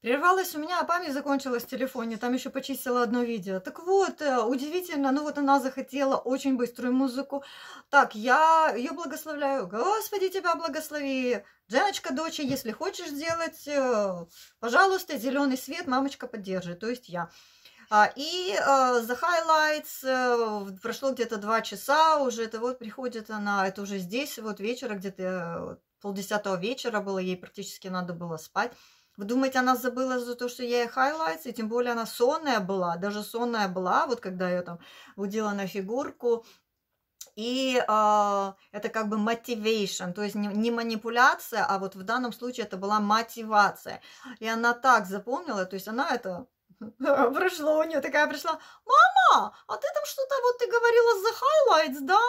Прервалась у меня, а память закончилась в телефоне, там еще почистила одно видео. Так вот, э, удивительно, ну вот она захотела очень быструю музыку. Так, я ее благословляю. Господи, тебя благослови. Дженочка, доча, если хочешь сделать, э, пожалуйста, зеленый свет, мамочка поддержит, то есть я. А, и э, The Highlights прошло где-то два часа, уже это вот приходит она, это уже здесь, вот вечера, где-то полдесятого вечера было, ей практически надо было спать. Вы думаете, она забыла за то, что я ей хайлайтс, и тем более она сонная была, даже сонная была, вот когда я там будила на фигурку, и э, это как бы motivation, то есть не, не манипуляция, а вот в данном случае это была мотивация. И она так запомнила, то есть она это прошло у нее, такая пришла, мама, а ты там что-то вот ты говорила за highlights, да?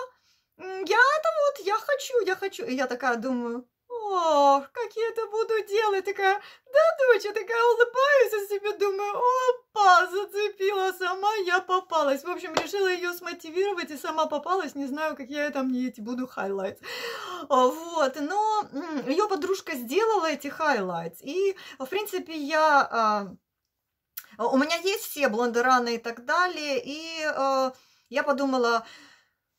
Я это вот, я хочу, я хочу. И я такая думаю, Ох, как я это буду делать? Такая, да, доча, такая улыбаюсь от себе думаю, опа, зацепила сама, я попалась. В общем, решила ее смотивировать и сама попалась. Не знаю, как я там не эти буду хайлайт. А, вот, но ее подружка сделала эти хайлайт. И, в принципе, я... А, у меня есть все блондераны и так далее. И э, я подумала,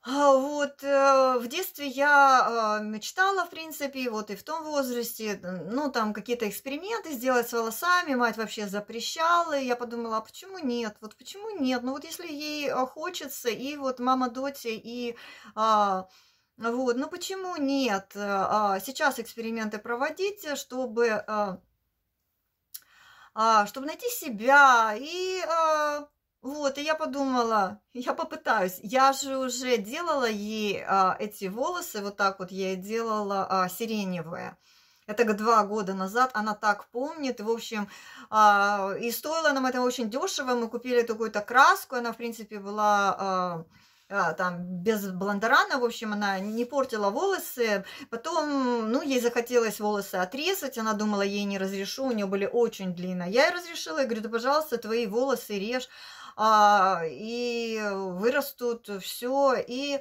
а, вот э, в детстве я э, мечтала, в принципе, вот и в том возрасте, ну, там какие-то эксперименты сделать с волосами, мать вообще запрещала, и я подумала, а почему нет, вот почему нет, ну, вот если ей э, хочется, и вот мама Доти, и... А, вот, ну почему нет? А, сейчас эксперименты проводите, чтобы, а, а, чтобы найти себя и а, вот, и я подумала, я попытаюсь. Я же уже делала ей а, эти волосы, вот так вот я и делала а, сиреневые. Это два года назад, она так помнит. В общем, а, и стоило нам это очень дешево. Мы купили такую-то краску, она, в принципе, была... А, а там без блондорана, в общем, она не портила волосы. Потом, ну, ей захотелось волосы отрезать, она думала, ей не разрешу, у нее были очень длинные. Я ей разрешила, я говорю, да, пожалуйста, твои волосы режь. А, и вырастут все, и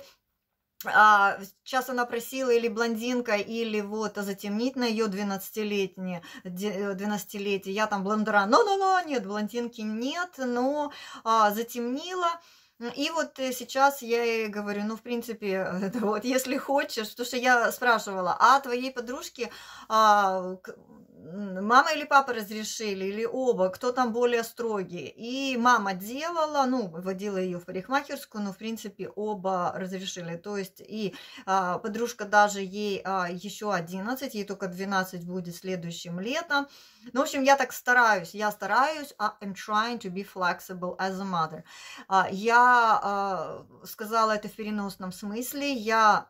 а, сейчас она просила или блондинка, или вот затемнить на ее 12-летнее, 12-летие. Я там блондера, но-но-но, нет, блондинки нет, но а, затемнила. И вот сейчас я ей говорю, ну, в принципе, вот, если хочешь, потому что я спрашивала, а твоей подружке а, мама или папа разрешили, или оба, кто там более строгий. И мама делала, ну, водила ее в парикмахерскую, но, в принципе, оба разрешили. То есть, и а, подружка даже ей а, еще 11, ей только 12 будет следующим летом. Ну, в общем, я так стараюсь, я стараюсь, а I'm trying to be flexible as a mother. А, я а, сказала это в переносном смысле, я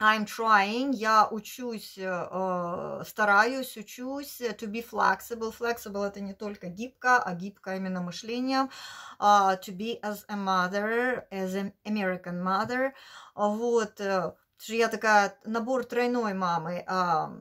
I'm trying, я учусь, э, стараюсь, учусь э, to be flexible. Flexible это не только гибко, а гибко именно мышлением. Uh, to be as a mother, as an American mother. А вот, э, я такая набор тройной мамы. А,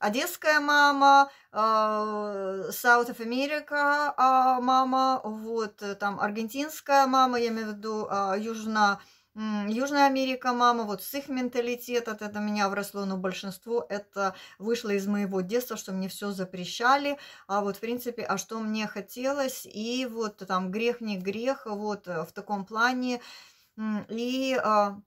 одесская мама, South of America мама, вот там аргентинская мама, я имею в виду южно Южная Америка, мама, вот с их менталитета это меня вросло, но большинство это вышло из моего детства, что мне все запрещали, а вот в принципе, а что мне хотелось, и вот там грех не грех, вот э, в таком плане, и а,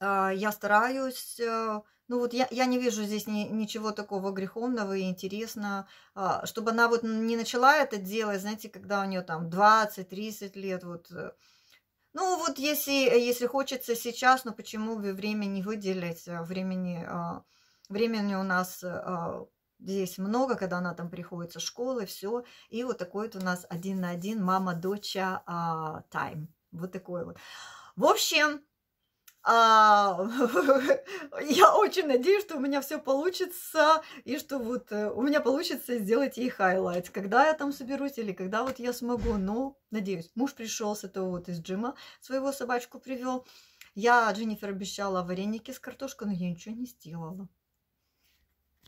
а, я стараюсь... Э, ну вот я, я не вижу здесь ни, ничего такого греховного и интересного, а, чтобы она вот не начала это делать, знаете, когда у нее там 20-30 лет, вот э, ну, вот если, если хочется сейчас, но почему вы время не выделить? Э, времени, а, времени у нас а, здесь много, когда она там приходит со школы, все. И вот такой вот у нас один на один мама-доча тайм. Вот такой вот. В общем, а, я очень надеюсь, что у меня все получится, и что вот э, у меня получится сделать ей хайлайт. Когда я там соберусь или когда вот я смогу, но ну, надеюсь. Муж пришел с этого вот из джима, своего собачку привел. Я Дженнифер обещала вареники с картошкой, но я ничего не сделала.